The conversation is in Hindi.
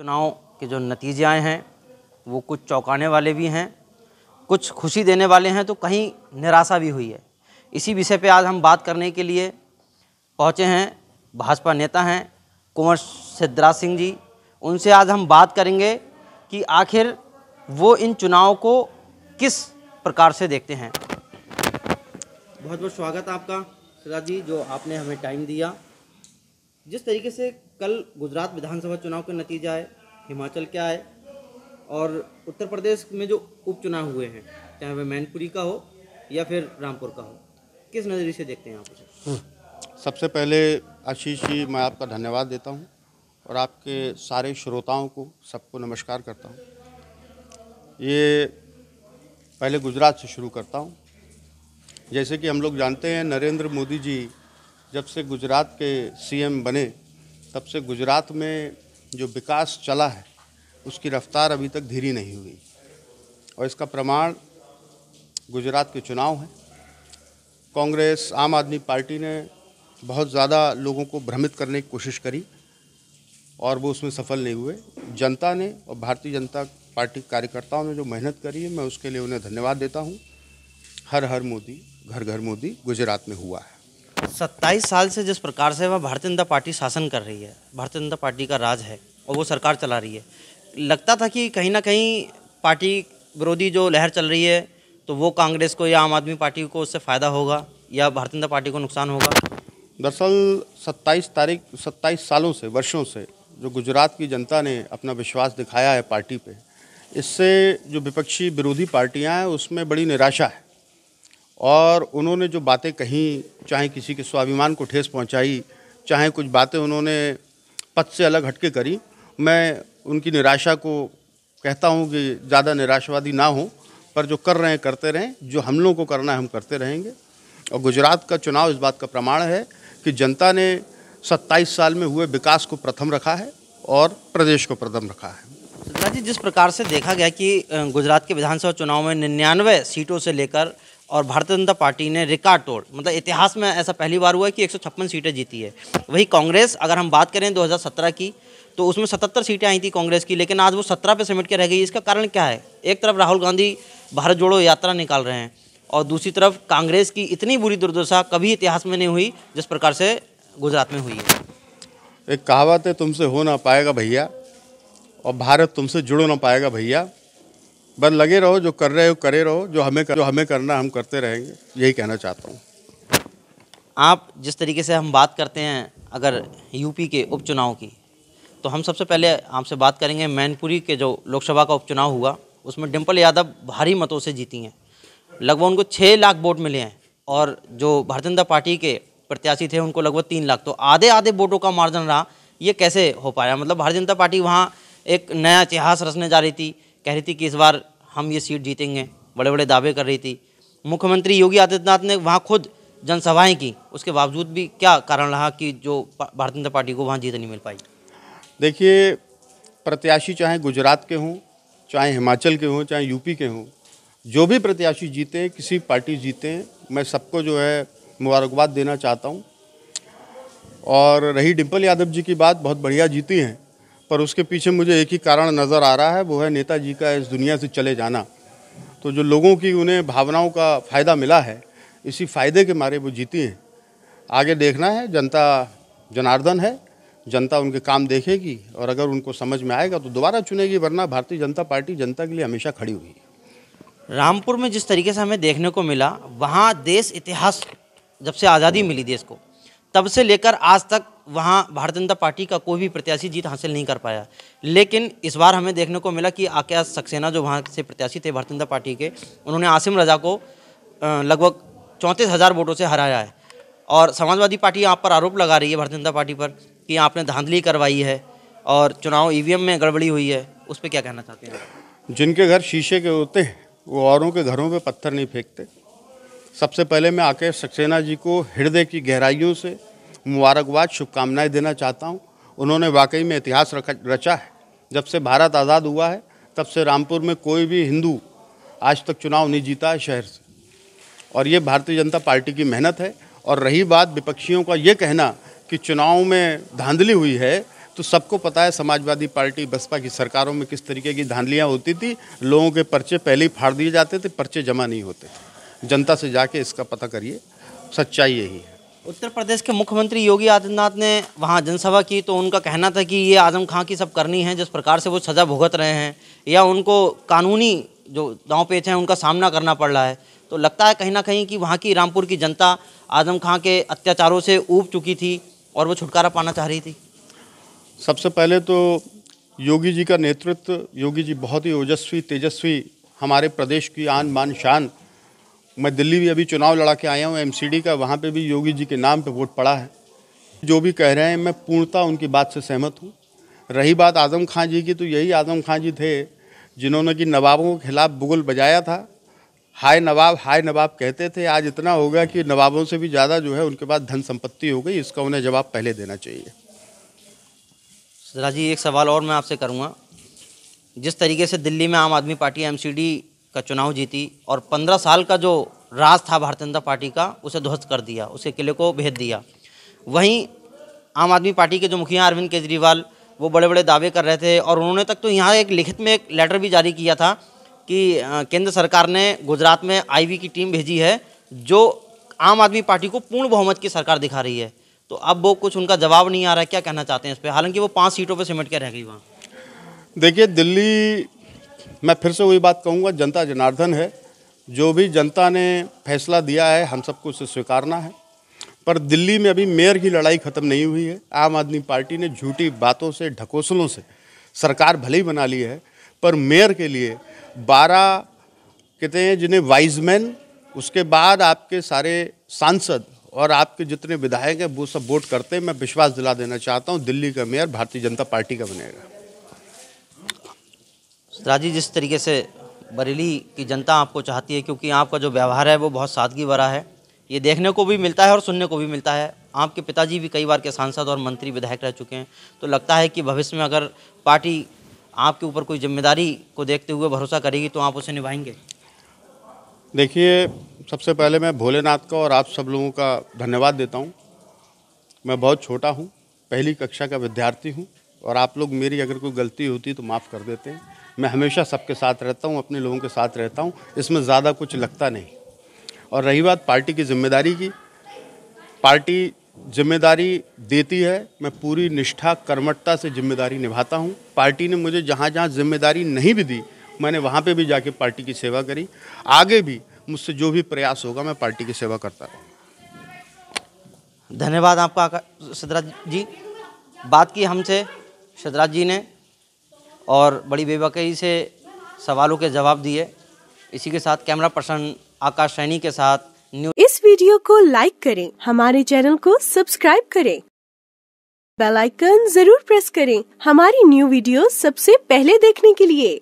चुनाव के जो नतीजे आए हैं वो कुछ चौंकाने वाले भी हैं कुछ खुशी देने वाले हैं तो कहीं निराशा भी हुई है इसी विषय पे आज हम बात करने के लिए पहुँचे हैं भाजपा नेता हैं कुंवर सिद्धराज सिंह जी उनसे आज हम बात करेंगे कि आखिर वो इन चुनाव को किस प्रकार से देखते हैं बहुत बहुत स्वागत आपका सिद्धराज जी जो आपने हमें टाइम दिया जिस तरीके से कल गुजरात विधानसभा चुनाव का नतीजा है हिमाचल क्या आए और उत्तर प्रदेश में जो उपचुनाव हुए हैं चाहे वह मैनपुरी का हो या फिर रामपुर का हो किस नज़रिए से देखते हैं आप हम्म। सबसे पहले आशीष जी मैं आपका धन्यवाद देता हूँ और आपके सारे श्रोताओं को सबको नमस्कार करता हूँ ये पहले गुजरात से शुरू करता हूँ जैसे कि हम लोग जानते हैं नरेंद्र मोदी जी जब से गुजरात के सीएम बने तब से गुजरात में जो विकास चला है उसकी रफ्तार अभी तक धीरी नहीं हुई और इसका प्रमाण गुजरात के चुनाव हैं कांग्रेस आम आदमी पार्टी ने बहुत ज़्यादा लोगों को भ्रमित करने की कोशिश करी और वो उसमें सफल नहीं हुए जनता ने और भारतीय जनता पार्टी कार्यकर्ताओं ने जो मेहनत करी है मैं उसके लिए उन्हें धन्यवाद देता हूँ हर हर मोदी घर घर मोदी गुजरात में हुआ है सत्ताईस साल से जिस प्रकार से वह भारतीय जनता पार्टी शासन कर रही है भारतीय जनता पार्टी का राज है और वो सरकार चला रही है लगता था कि कहीं ना कहीं पार्टी विरोधी जो लहर चल रही है तो वो कांग्रेस को या आम आदमी पार्टी को उससे फ़ायदा होगा या भारतीय जनता पार्टी को नुकसान होगा दरअसल सत्ताईस तारीख सत्ताईस सालों से वर्षों से जो गुजरात की जनता ने अपना विश्वास दिखाया है पार्टी पे इससे जो विपक्षी विरोधी पार्टियां हैं उसमें बड़ी निराशा है और उन्होंने जो बातें कहीं चाहे किसी के स्वाभिमान को ठेस पहुंचाई चाहे कुछ बातें उन्होंने पद से अलग हटके करी मैं उनकी निराशा को कहता हूं कि ज़्यादा निराशवादी ना हों पर जो कर रहे हैं करते रहें जो हम लोगों को करना है हम करते रहेंगे और गुजरात का चुनाव इस बात का प्रमाण है कि जनता ने 27 साल में हुए विकास को प्रथम रखा है और प्रदेश को प्रथम रखा है जी जिस प्रकार से देखा गया कि गुजरात के विधानसभा चुनाव में निन्यानवे सीटों से लेकर और भारतीय जनता पार्टी ने रिकॉर्ड तोड़ मतलब इतिहास में ऐसा पहली बार हुआ है कि एक सीटें जीती है वही कांग्रेस अगर हम बात करें 2017 की तो उसमें 77 सीटें आई थी कांग्रेस की लेकिन आज वो 17 पे समेट के रह गई इसका कारण क्या है एक तरफ राहुल गांधी भारत जोड़ो यात्रा निकाल रहे हैं और दूसरी तरफ कांग्रेस की इतनी बुरी दुर्दशा कभी इतिहास में नहीं हुई जिस प्रकार से गुजरात में हुई है एक कहावत है तुमसे हो ना पाएगा भैया और भारत तुमसे जुड़ ना पाएगा भैया बस लगे रहो जो कर रहे हो करे रहो जो हमें कर, जो हमें करना हम करते रहेंगे यही कहना चाहता हूँ आप जिस तरीके से हम बात करते हैं अगर यूपी के उपचुनाव की तो हम सबसे पहले आपसे बात करेंगे मैनपुरी के जो लोकसभा का उपचुनाव हुआ उसमें डिम्पल यादव भारी मतों से जीती हैं लगभग उनको छः लाख वोट मिले हैं और जो भारतीय जनता पार्टी के प्रत्याशी थे उनको लगभग तीन लाख तो आधे आधे वोटों का मार्जन रहा ये कैसे हो पाया मतलब भारतीय जनता पार्टी वहाँ एक नया इतिहास रचने जा रही थी कह रही थी कि इस बार हम ये सीट जीतेंगे बड़े बड़े दावे कर रही थी मुख्यमंत्री योगी आदित्यनाथ ने वहाँ खुद जनसभाएं की उसके बावजूद भी क्या कारण रहा कि जो भारतीय जनता पार्टी को वहाँ जीत नहीं मिल पाई देखिए प्रत्याशी चाहे गुजरात के हों चाहे हिमाचल के हों चाहे यूपी के हों जो भी प्रत्याशी जीते किसी पार्टी जीते मैं सबको जो है मुबारकबाद देना चाहता हूँ और रही डिम्पल यादव जी की बात बहुत बढ़िया जीती हैं पर उसके पीछे मुझे एक ही कारण नज़र आ रहा है वो है नेताजी का इस दुनिया से चले जाना तो जो लोगों की उन्हें भावनाओं का फ़ायदा मिला है इसी फ़ायदे के मारे वो जीती हैं आगे देखना है जनता जनार्दन है जनता उनके काम देखेगी और अगर उनको समझ में आएगा तो दोबारा चुनेगी वरना भारतीय जनता पार्टी जनता के लिए हमेशा खड़ी हुई रामपुर में जिस तरीके से हमें देखने को मिला वहाँ देश इतिहास जब से आज़ादी मिली देश को तब से लेकर आज तक वहाँ भारतीय जनता पार्टी का कोई भी प्रत्याशी जीत हासिल नहीं कर पाया लेकिन इस बार हमें देखने को मिला कि आकाश सक्सेना जो वहाँ से प्रत्याशी थे भारतीय जनता पार्टी के उन्होंने आसिम रजा को लगभग चौंतीस हज़ार वोटों से हराया है और समाजवादी पार्टी यहाँ पर आरोप लगा रही है भारतीय जनता पार्टी पर कि आपने धांधली करवाई है और चुनाव ई में गड़बड़ी हुई है उस पर क्या कहना चाहते हैं जिनके घर शीशे के होते हैं वो औरों के घरों पर पत्थर नहीं फेंकते सबसे पहले मैं आकेश सक्सेना जी को हृदय की गहराइयों से मुबारकबाद शुभकामनाएं देना चाहता हूं उन्होंने वाकई में इतिहास रचा है जब से भारत आज़ाद हुआ है तब से रामपुर में कोई भी हिंदू आज तक चुनाव नहीं जीता है शहर से और ये भारतीय जनता पार्टी की मेहनत है और रही बात विपक्षियों का ये कहना कि चुनाव में धांधली हुई है तो सबको पता है समाजवादी पार्टी बसपा की सरकारों में किस तरीके की धांधलियाँ होती थी लोगों के पर्चे पहले ही फाड़ दिए जाते थे पर्चे जमा नहीं होते थे जनता से जाके इसका पता करिए सच्चाई यही है उत्तर प्रदेश के मुख्यमंत्री योगी आदित्यनाथ ने वहाँ जनसभा की तो उनका कहना था कि ये आजम खां की सब करनी है जिस प्रकार से वो सज़ा भुगत रहे हैं या उनको कानूनी जो दाव पेच हैं उनका सामना करना पड़ रहा है तो लगता है कहीं ना कहीं कि वहाँ की रामपुर की जनता आजम खां के अत्याचारों से ऊब चुकी थी और वो छुटकारा पाना चाह रही थी सबसे पहले तो योगी जी का नेतृत्व योगी जी बहुत ही ओजस्वी तेजस्वी हमारे प्रदेश की आन मान शान मैं दिल्ली भी अभी चुनाव लड़ा के आया हूँ एमसीडी का वहाँ पे भी योगी जी के नाम पे वोट पड़ा है जो भी कह रहे हैं मैं पूर्णतः उनकी बात से सहमत हूँ रही बात आज़म खां जी की तो यही आज़म खां जी थे जिन्होंने कि नवाबों के खिलाफ बुगुल बजाया था हाय नवाब हाय नवाब कहते थे आज इतना हो गया कि नवाबों से भी ज़्यादा जो है उनके पास धन संपत्ति हो गई इसका उन्हें जवाब पहले देना चाहिए सदरा जी एक सवाल और मैं आपसे करूँगा जिस तरीके से दिल्ली में आम आदमी पार्टी एमसीडी का चुनाव जीती और पंद्रह साल का जो राज था भारतीय जनता पार्टी का उसे ध्वस्त कर दिया उसके किले को भेद दिया वहीं आम आदमी पार्टी के जो मुखिया अरविंद केजरीवाल वो बड़े बड़े दावे कर रहे थे और उन्होंने तक तो यहाँ एक लिखित में एक लेटर भी जारी किया था कि केंद्र सरकार ने गुजरात में आईवी की टीम भेजी है जो आम आदमी पार्टी को पूर्ण बहुमत की सरकार दिखा रही है तो अब वो कुछ उनका जवाब नहीं आ रहा है क्या कहना चाहते हैं इस पर हालांकि वो पाँच सीटों पर सिमट के रह गई वहाँ देखिए दिल्ली मैं फिर से वही बात कहूँगा जनता जनार्दन है जो भी जनता ने फैसला दिया है हम सबको उसे स्वीकारना है पर दिल्ली में अभी मेयर की लड़ाई ख़त्म नहीं हुई है आम आदमी पार्टी ने झूठी बातों से ढकोसलों से सरकार भले ही बना ली है पर मेयर के लिए बारह कहते हैं जिन्हें वाइजमैन उसके बाद आपके सारे सांसद और आपके जितने विधायक हैं वो सब वोट करते हैं मैं विश्वास दिला देना चाहता हूँ दिल्ली का मेयर भारतीय जनता पार्टी का बनेगा राजी जिस तरीके से बरेली की जनता आपको चाहती है क्योंकि आपका जो व्यवहार है वो बहुत सादगी भरा है ये देखने को भी मिलता है और सुनने को भी मिलता है आपके पिताजी भी कई बार के सांसद और मंत्री विधायक रह चुके हैं तो लगता है कि भविष्य में अगर पार्टी आपके ऊपर कोई जिम्मेदारी को देखते हुए भरोसा करेगी तो आप उसे निभाएंगे देखिए सबसे पहले मैं भोलेनाथ का और आप सब लोगों का धन्यवाद देता हूँ मैं बहुत छोटा हूँ पहली कक्षा का विद्यार्थी हूँ और आप लोग मेरी अगर कोई गलती होती तो माफ़ कर देते हैं मैं हमेशा सबके साथ रहता हूँ अपने लोगों के साथ रहता हूँ इसमें ज़्यादा कुछ लगता नहीं और रही बात पार्टी की जिम्मेदारी की पार्टी जिम्मेदारी देती है मैं पूरी निष्ठा कर्मठता से जिम्मेदारी निभाता हूँ पार्टी ने मुझे जहाँ जहाँ जिम्मेदारी नहीं भी दी मैंने वहाँ पे भी जाके पार्टी की सेवा करी आगे भी मुझसे जो भी प्रयास होगा मैं पार्टी की सेवा करता रहूँ धन्यवाद आपका सिद्धराज जी बात की हमसे सिद्धराज जी ने और बड़ी बेबाकई से सवालों के जवाब दिए इसी के साथ कैमरा पर्सन आकाश सैनी के साथ न्यू इस वीडियो को लाइक करें हमारे चैनल को सब्सक्राइब करें बेल आइकन जरूर प्रेस करें हमारी न्यू वीडियो सबसे पहले देखने के लिए